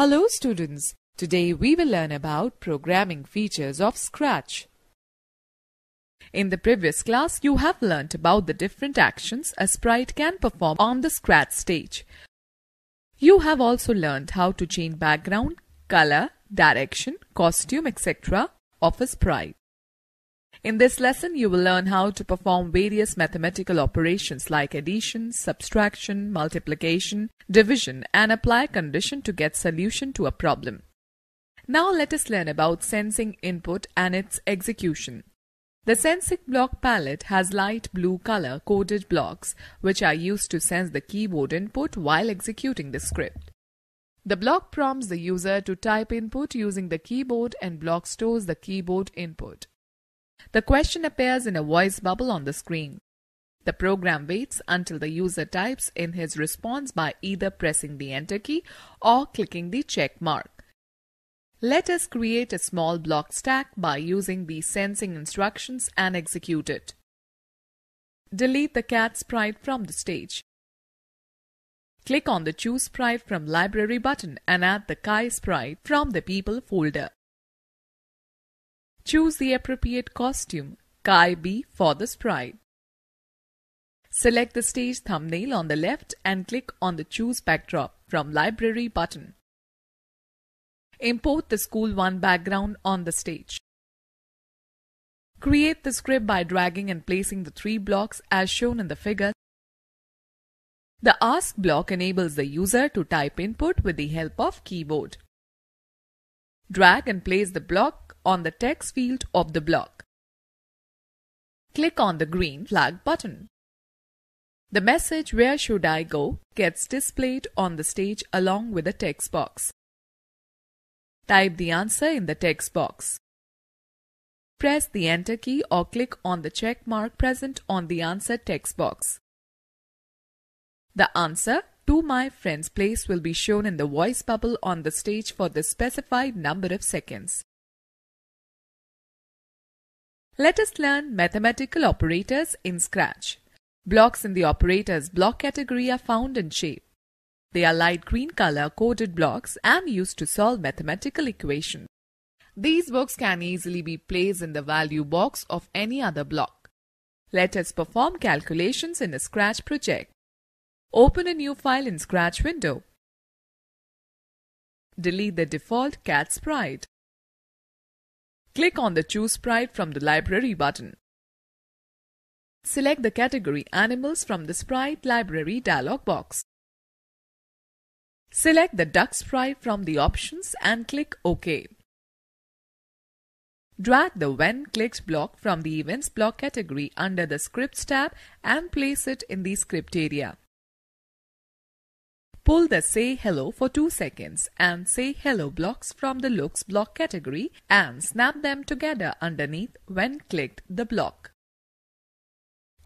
Hello students, today we will learn about programming features of Scratch. In the previous class, you have learnt about the different actions a sprite can perform on the Scratch stage. You have also learnt how to change background, color, direction, costume, etc. of a sprite. In this lesson, you will learn how to perform various mathematical operations like addition, subtraction, multiplication, division and apply condition to get solution to a problem. Now let us learn about sensing input and its execution. The sensing block palette has light blue color coded blocks which are used to sense the keyboard input while executing the script. The block prompts the user to type input using the keyboard and block stores the keyboard input. The question appears in a voice bubble on the screen. The program waits until the user types in his response by either pressing the enter key or clicking the check mark. Let us create a small block stack by using the sensing instructions and execute it. Delete the cat sprite from the stage. Click on the Choose Sprite from Library button and add the Kai sprite from the People folder. Choose the appropriate costume, Kai B for the sprite. Select the stage thumbnail on the left and click on the Choose Backdrop from Library button. Import the School 1 background on the stage. Create the script by dragging and placing the three blocks as shown in the figure. The Ask block enables the user to type input with the help of keyboard. Drag and place the block on the text field of the block. Click on the green flag button. The message Where should I go gets displayed on the stage along with the text box. Type the answer in the text box. Press the Enter key or click on the check mark present on the answer text box. The answer to my friend's place will be shown in the voice bubble on the stage for the specified number of seconds. Let us learn mathematical operators in Scratch. Blocks in the operators block category are found in shape. They are light green color coded blocks and used to solve mathematical equations. These blocks can easily be placed in the value box of any other block. Let us perform calculations in a Scratch project. Open a new file in Scratch window. Delete the default cat sprite. Click on the Choose Sprite from the Library button. Select the category Animals from the Sprite Library dialog box. Select the duck sprite from the options and click OK. Drag the When Clicks block from the Events block category under the Scripts tab and place it in the script area. Pull the Say Hello for 2 seconds and Say Hello blocks from the Looks block category and snap them together underneath when clicked the block.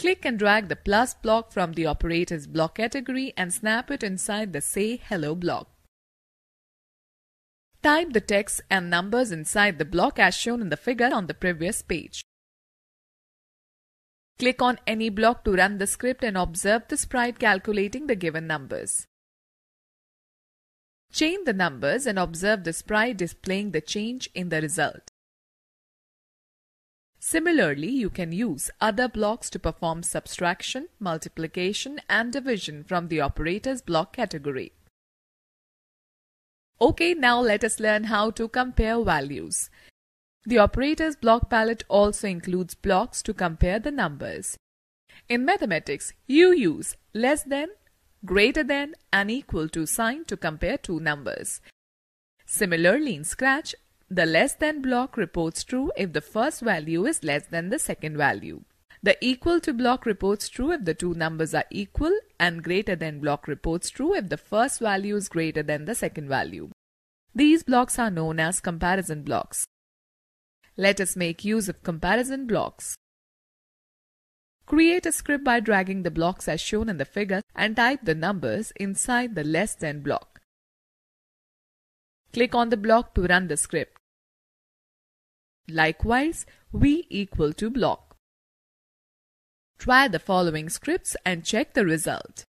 Click and drag the plus block from the operator's block category and snap it inside the Say Hello block. Type the text and numbers inside the block as shown in the figure on the previous page. Click on any block to run the script and observe the sprite calculating the given numbers. Chain the numbers and observe the sprite displaying the change in the result. Similarly, you can use other blocks to perform subtraction, multiplication and division from the operators block category. Okay, now let us learn how to compare values. The operators block palette also includes blocks to compare the numbers. In mathematics, you use less than, greater than and equal to sign to compare two numbers. Similarly, in Scratch, the less than block reports true if the first value is less than the second value. The equal to block reports true if the two numbers are equal and greater than block reports true if the first value is greater than the second value. These blocks are known as comparison blocks. Let us make use of comparison blocks. Create a script by dragging the blocks as shown in the figure and type the numbers inside the less than block. Click on the block to run the script. Likewise, v equal to block. Try the following scripts and check the result.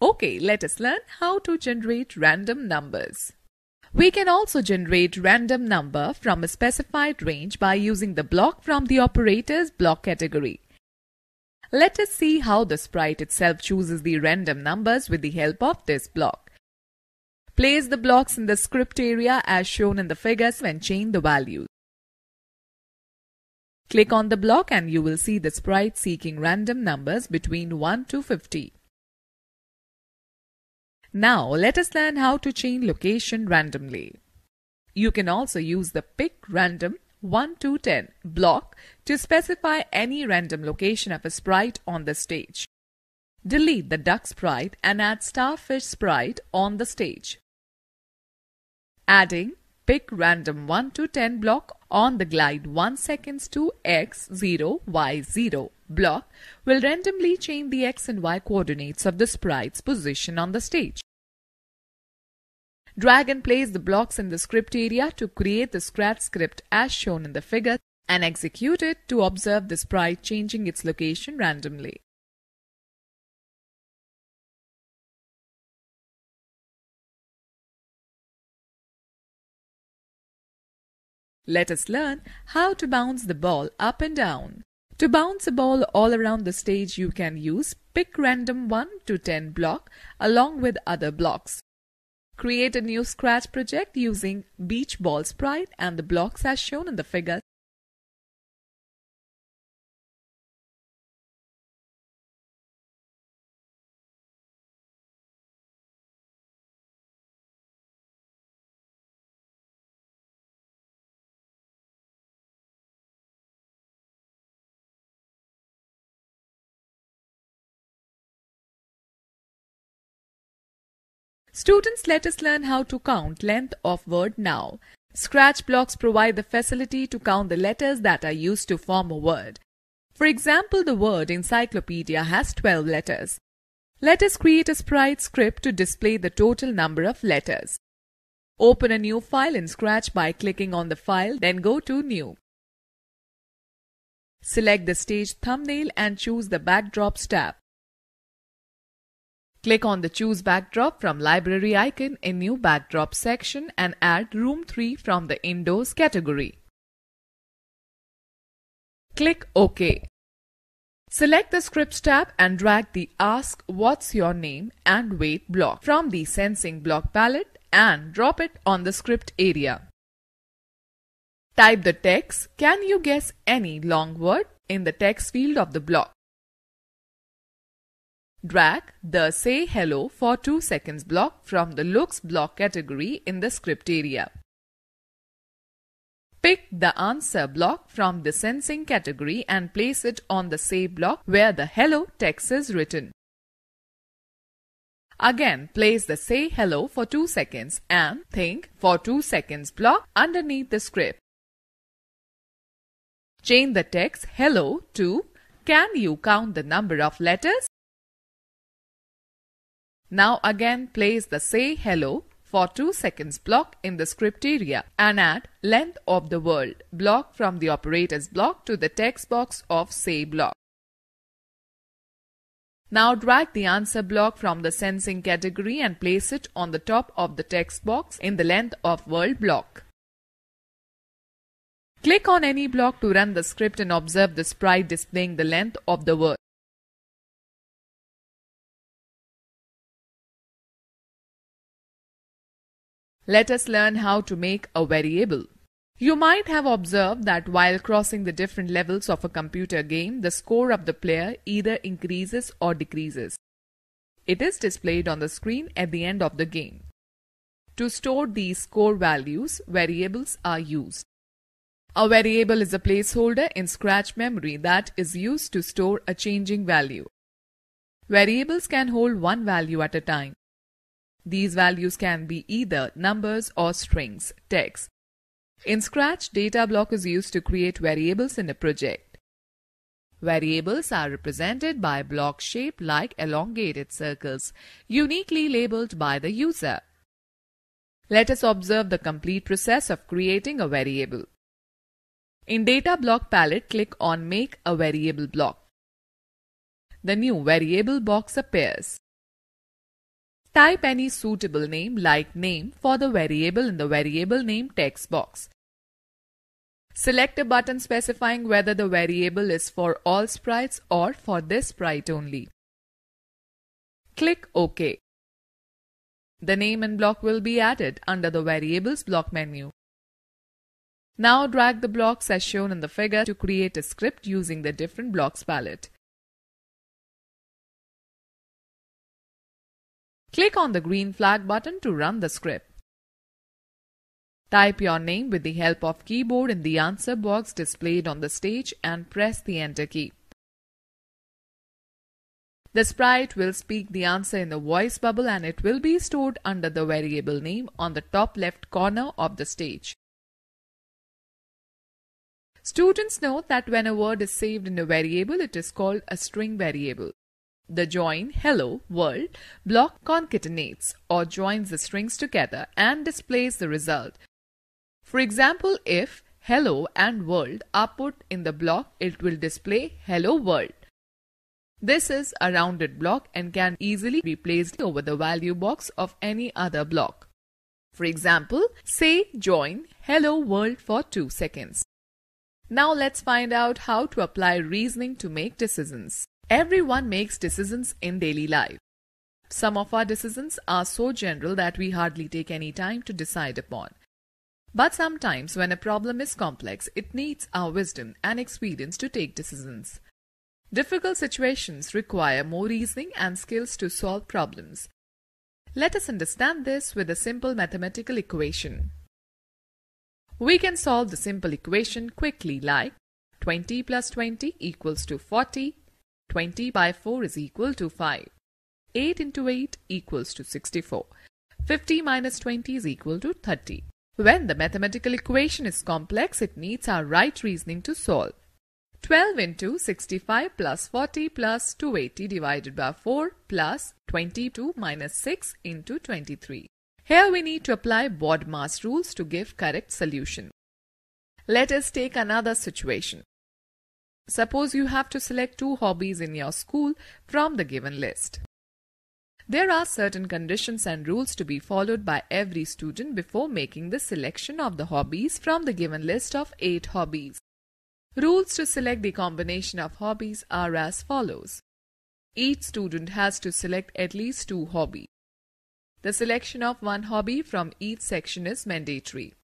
Okay, let us learn how to generate random numbers. We can also generate random number from a specified range by using the block from the operator's block category. Let us see how the sprite itself chooses the random numbers with the help of this block. Place the blocks in the script area as shown in the figures and change the values. Click on the block and you will see the sprite seeking random numbers between 1 to 50. Now let us learn how to change location randomly. You can also use the pick random 1 to 10 block to specify any random location of a sprite on the stage. Delete the duck sprite and add starfish sprite on the stage. Adding pick random 1 to 10 block on the glide 1 seconds to x0, y0 block will randomly change the x and y coordinates of the sprite's position on the stage. Drag and place the blocks in the script area to create the scratch script as shown in the figure and execute it to observe the sprite changing its location randomly. Let us learn how to bounce the ball up and down. To bounce a ball all around the stage you can use pick random 1 to 10 block along with other blocks. Create a new scratch project using beach ball sprite and the blocks as shown in the figure Students, let us learn how to count length of word now. Scratch blocks provide the facility to count the letters that are used to form a word. For example, the word encyclopedia has 12 letters. Let us create a sprite script to display the total number of letters. Open a new file in Scratch by clicking on the file, then go to New. Select the stage thumbnail and choose the Backdrops tab. Click on the Choose Backdrop from Library icon in New Backdrop section and add Room 3 from the Indoors category. Click OK. Select the Scripts tab and drag the Ask What's Your Name and Weight block from the Sensing block palette and drop it on the script area. Type the text Can you guess any long word in the text field of the block. Drag the Say Hello for 2 seconds block from the Looks block category in the script area. Pick the answer block from the sensing category and place it on the say block where the hello text is written. Again, place the say hello for 2 seconds and think for 2 seconds block underneath the script. Change the text hello to can you count the number of letters? Now again place the say hello for 2 seconds block in the script area and add length of the word block from the operators block to the text box of say block. Now drag the answer block from the sensing category and place it on the top of the text box in the length of world block. Click on any block to run the script and observe the sprite displaying the length of the word. Let us learn how to make a variable. You might have observed that while crossing the different levels of a computer game, the score of the player either increases or decreases. It is displayed on the screen at the end of the game. To store these score values, variables are used. A variable is a placeholder in Scratch memory that is used to store a changing value. Variables can hold one value at a time. These values can be either numbers or strings, text. In Scratch, data block is used to create variables in a project. Variables are represented by block shape like elongated circles, uniquely labeled by the user. Let us observe the complete process of creating a variable. In Data Block Palette, click on Make a Variable Block. The new variable box appears. Type any suitable name like name for the variable in the variable name text box. Select a button specifying whether the variable is for all sprites or for this sprite only. Click OK. The name and block will be added under the variables block menu. Now drag the blocks as shown in the figure to create a script using the different blocks palette. Click on the green flag button to run the script. Type your name with the help of keyboard in the answer box displayed on the stage and press the enter key. The sprite will speak the answer in the voice bubble and it will be stored under the variable name on the top left corner of the stage. Students know that when a word is saved in a variable, it is called a string variable. The join hello world block concatenates or joins the strings together and displays the result. For example, if hello and world are put in the block, it will display hello world. This is a rounded block and can easily be placed over the value box of any other block. For example, say join hello world for 2 seconds. Now let's find out how to apply reasoning to make decisions. Everyone makes decisions in daily life. Some of our decisions are so general that we hardly take any time to decide upon. But sometimes, when a problem is complex, it needs our wisdom and experience to take decisions. Difficult situations require more reasoning and skills to solve problems. Let us understand this with a simple mathematical equation. We can solve the simple equation quickly like 20 plus 20 equals to 40 20 by 4 is equal to 5. 8 into 8 equals to 64. 50 minus 20 is equal to 30. When the mathematical equation is complex, it needs our right reasoning to solve. 12 into 65 plus 40 plus 280 divided by 4 plus 22 minus 6 into 23. Here we need to apply board mass rules to give correct solution. Let us take another situation. Suppose you have to select two hobbies in your school from the given list. There are certain conditions and rules to be followed by every student before making the selection of the hobbies from the given list of 8 hobbies. Rules to select the combination of hobbies are as follows. Each student has to select at least two hobbies. The selection of one hobby from each section is mandatory.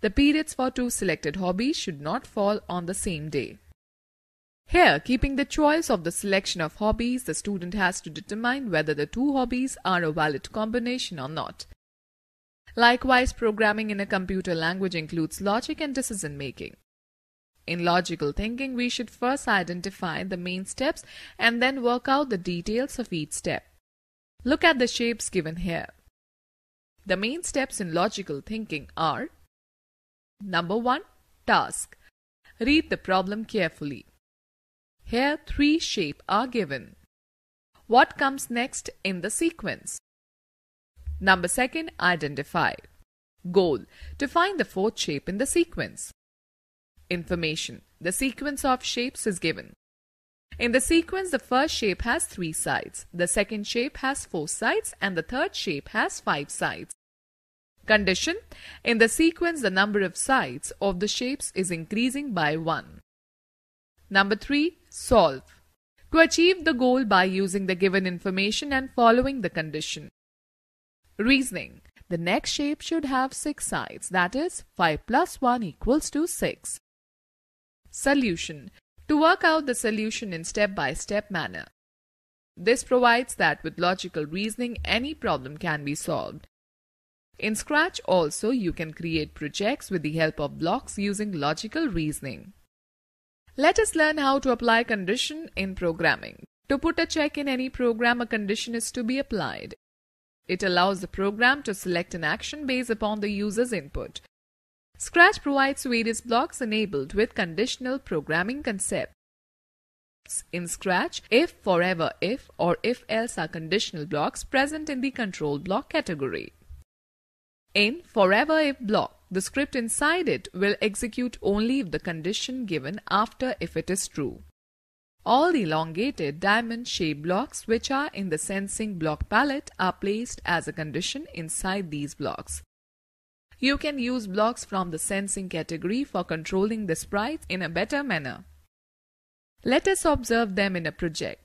The periods for two selected hobbies should not fall on the same day. Here, keeping the choice of the selection of hobbies, the student has to determine whether the two hobbies are a valid combination or not. Likewise, programming in a computer language includes logic and decision making. In logical thinking, we should first identify the main steps and then work out the details of each step. Look at the shapes given here. The main steps in logical thinking are Number 1. Task. Read the problem carefully. Here three shape are given. What comes next in the sequence? Number second, identify. Goal, to find the fourth shape in the sequence. Information, the sequence of shapes is given. In the sequence, the first shape has three sides, the second shape has four sides, and the third shape has five sides. Condition, in the sequence, the number of sides of the shapes is increasing by one. Number three, Solve. To achieve the goal by using the given information and following the condition. Reasoning. The next shape should have 6 sides, that is 5 plus 1 equals to 6. Solution. To work out the solution in step-by-step manner. This provides that with logical reasoning, any problem can be solved. In Scratch also, you can create projects with the help of blocks using logical reasoning. Let us learn how to apply condition in programming. To put a check in any program, a condition is to be applied. It allows the program to select an action based upon the user's input. Scratch provides various blocks enabled with conditional programming concepts. In Scratch, if, forever if, or if else are conditional blocks present in the control block category. In forever if block, the script inside it will execute only if the condition given after if it is true. All elongated diamond shape blocks which are in the sensing block palette are placed as a condition inside these blocks. You can use blocks from the sensing category for controlling the sprites in a better manner. Let us observe them in a project.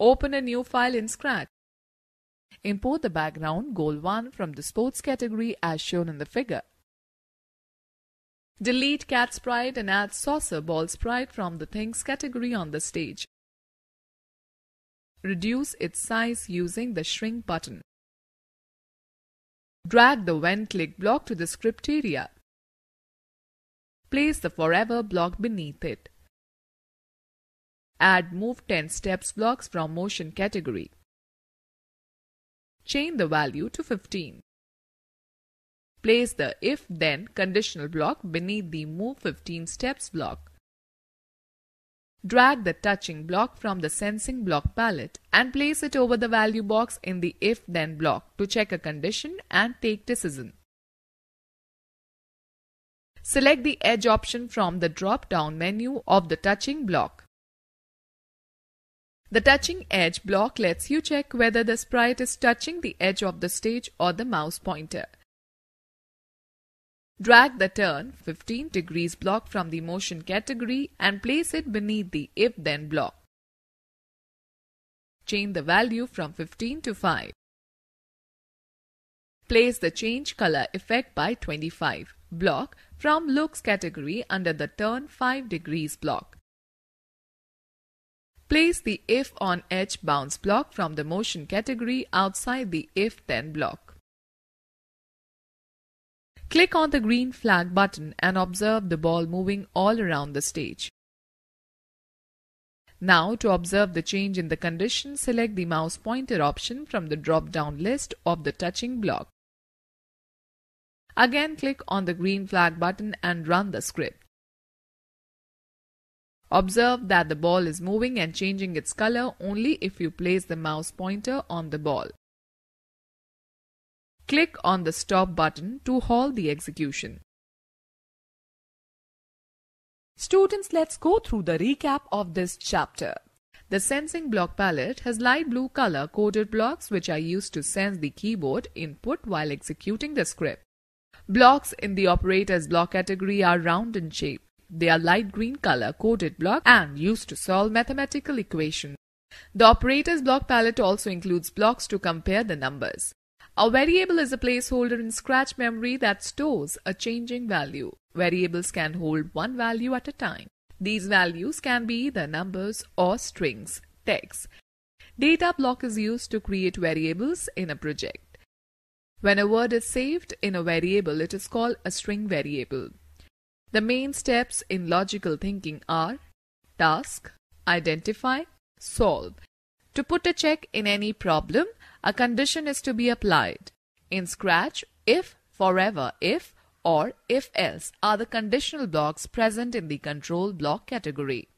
Open a new file in Scratch. Import the background Goal 1 from the sports category as shown in the figure. Delete cat sprite and add saucer ball sprite from the things category on the stage. Reduce its size using the shrink button. Drag the when click block to the script area. Place the forever block beneath it. Add move 10 steps blocks from motion category. Change the value to 15. Place the if-then conditional block beneath the move 15 steps block. Drag the touching block from the sensing block palette and place it over the value box in the if-then block to check a condition and take decision. Select the edge option from the drop-down menu of the touching block. The touching edge block lets you check whether the sprite is touching the edge of the stage or the mouse pointer. Drag the turn 15 degrees block from the motion category and place it beneath the if-then block. Change the value from 15 to 5. Place the change color effect by 25 block from looks category under the turn 5 degrees block. Place the if on edge bounce block from the motion category outside the if then block. Click on the green flag button and observe the ball moving all around the stage. Now to observe the change in the condition, select the mouse pointer option from the drop-down list of the touching block. Again click on the green flag button and run the script. Observe that the ball is moving and changing its color only if you place the mouse pointer on the ball. Click on the Stop button to halt the execution. Students, let's go through the recap of this chapter. The sensing block palette has light blue color coded blocks which are used to sense the keyboard input while executing the script. Blocks in the operator's block category are round in shape. Their light green color coded block and used to solve mathematical equations. The operator's block palette also includes blocks to compare the numbers. A variable is a placeholder in Scratch memory that stores a changing value. Variables can hold one value at a time. These values can be either numbers or strings, text. Data block is used to create variables in a project. When a word is saved in a variable, it is called a string variable. The main steps in logical thinking are task, identify, solve. To put a check in any problem, a condition is to be applied. In Scratch, if, forever, if, or if else are the conditional blocks present in the control block category.